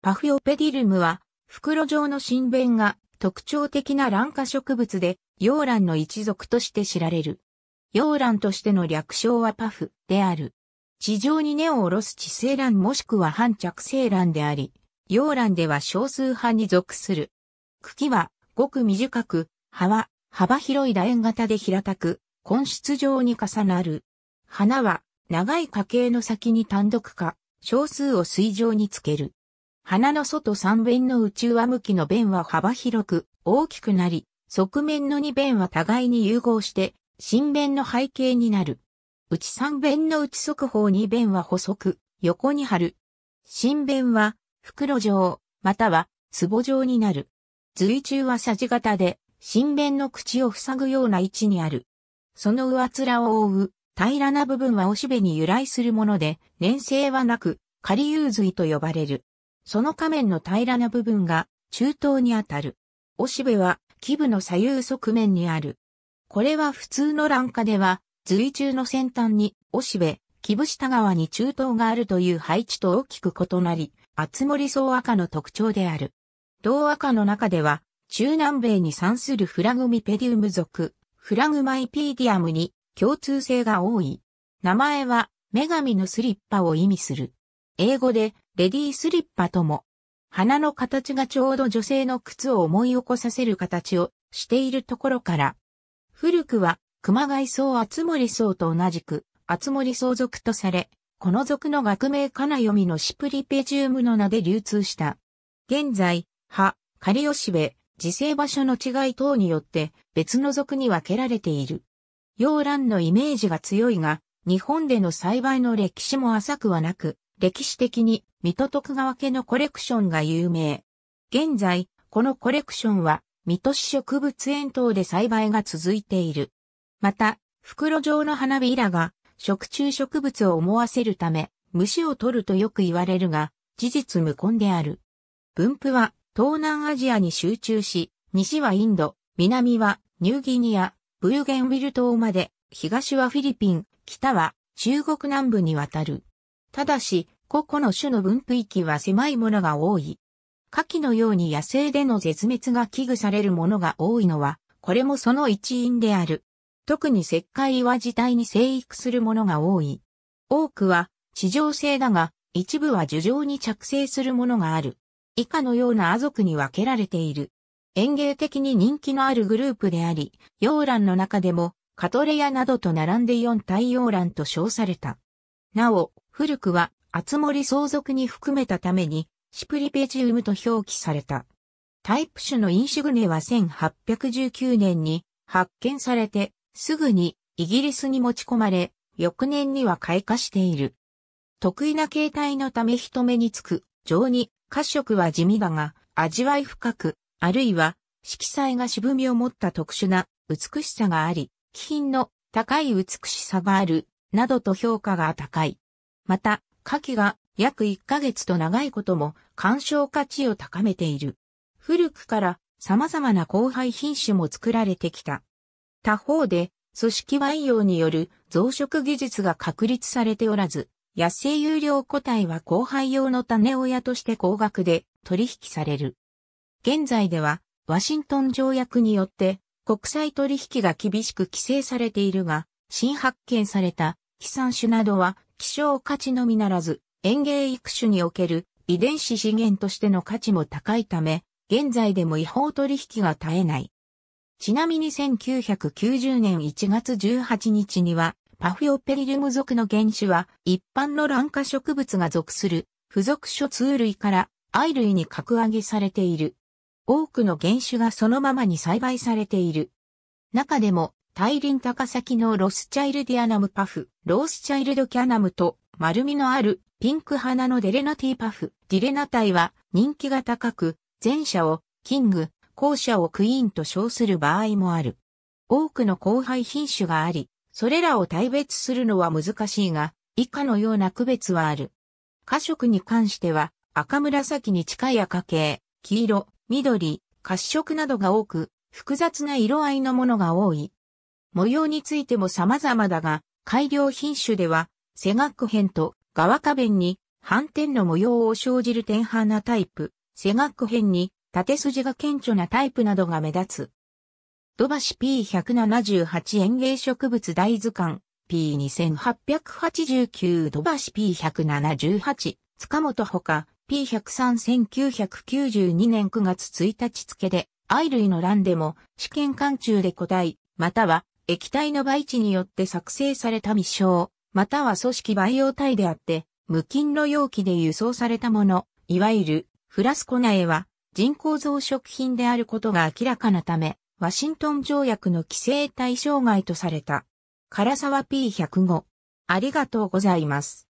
パフオペディルムは、袋状の新弁が特徴的な卵化植物で、洋蘭の一族として知られる。洋蘭としての略称はパフである。地上に根を下ろす地生蘭もしくは反着生蘭であり、洋蘭では少数派に属する。茎はごく短く、葉は幅広い楕円型で平たく、根室状に重なる。花は長い花茎の先に単独か、少数を水上につける。花の外三弁の内上向きの弁は幅広く大きくなり、側面の二弁は互いに融合して、新弁の背景になる。内三弁の内側方二弁は細く、横に張る。新弁は袋状、または壺状になる。随中はさじ型で、新弁の口を塞ぐような位置にある。その上面を覆う平らな部分はおしべに由来するもので、粘性はなく、仮融髄と呼ばれる。その仮面の平らな部分が中東にあたる。おしべは基部の左右側面にある。これは普通の欄下では、随中の先端におしべ、基部下側に中東があるという配置と大きく異なり、厚森層赤の特徴である。同赤の中では、中南米に産するフラグミペディウム属、フラグマイピーディアムに共通性が多い。名前は、女神のスリッパを意味する。英語で、レディースリッパとも、花の形がちょうど女性の靴を思い起こさせる形をしているところから、古くは熊谷草厚森草と同じく厚森草属とされ、この属の学名かな読みのシプリペジウムの名で流通した。現在、葉、仮吉部、自生場所の違い等によって別の属に分けられている。洋蘭のイメージが強いが、日本での栽培の歴史も浅くはなく、歴史的に水戸徳川家のコレクションが有名。現在、このコレクションは、水戸市植物園等で栽培が続いている。また、袋状の花びらが、食虫植物を思わせるため、虫を取るとよく言われるが、事実無根である。分布は、東南アジアに集中し、西はインド、南はニューギニア、ブーゲンウィル島まで、東はフィリピン、北は中国南部にわたる。ただし、個々の種の分布域は狭いものが多い。下記のように野生での絶滅が危惧されるものが多いのは、これもその一因である。特に石灰岩自体に生育するものが多い。多くは地上性だが、一部は樹上に着生するものがある。以下のような亜族に分けられている。園芸的に人気のあるグループであり、洋蘭の中でも、カトレヤなどと並んで4大洋蘭と称された。なお、古くは厚森相続に含めたために、シプリペジウムと表記された。タイプ種のインシグネは1819年に発見されて、すぐにイギリスに持ち込まれ、翌年には開花している。得意な形態のため人目につく、上に、褐色は地味だが、味わい深く、あるいは、色彩が渋みを持った特殊な美しさがあり、気品の高い美しさがある、などと評価が高い。また、夏季が約1ヶ月と長いことも鑑賞価値を高めている。古くから様々な交配品種も作られてきた。他方で、組織培養による増殖技術が確立されておらず、野生有料個体は交配用の種親として高額で取引される。現在では、ワシントン条約によって国際取引が厳しく規制されているが、新発見された飛散種などは希少価値のみならず、園芸育種における遺伝子資源としての価値も高いため、現在でも違法取引が絶えない。ちなみに1990年1月18日には、パフィオペリルム属の原種は、一般の卵化植物が属する、付属諸通類から藍類に格上げされている。多くの原種がそのままに栽培されている。中でも、大輪高崎のロスチャイルディアナムパフ、ロースチャイルドキャナムと丸みのあるピンク花のデレナティパフ、ディレナ体は人気が高く、前者をキング、後者をクイーンと称する場合もある。多くの後輩品種があり、それらを大別するのは難しいが、以下のような区別はある。花色に関しては、赤紫に近い赤系、黄色、緑、褐色などが多く、複雑な色合いのものが多い。模様についても様々だが、改良品種では、背額編と側花弁に反転の模様を生じる点派なタイプ、背額編に縦筋が顕著なタイプなどが目立つ。土橋 P178 園芸植物大図鑑 P2889 土橋 P178 塚本ほか p 1 0 3 9 9 2年9月1日付で愛類の欄でも試験間中で個体または液体の媒地によって作成された未消、または組織培養体であって、無菌の容器で輸送されたもの、いわゆるフラスコ苗は人工増殖品であることが明らかなため、ワシントン条約の規制対象外とされた。唐沢 P105。ありがとうございます。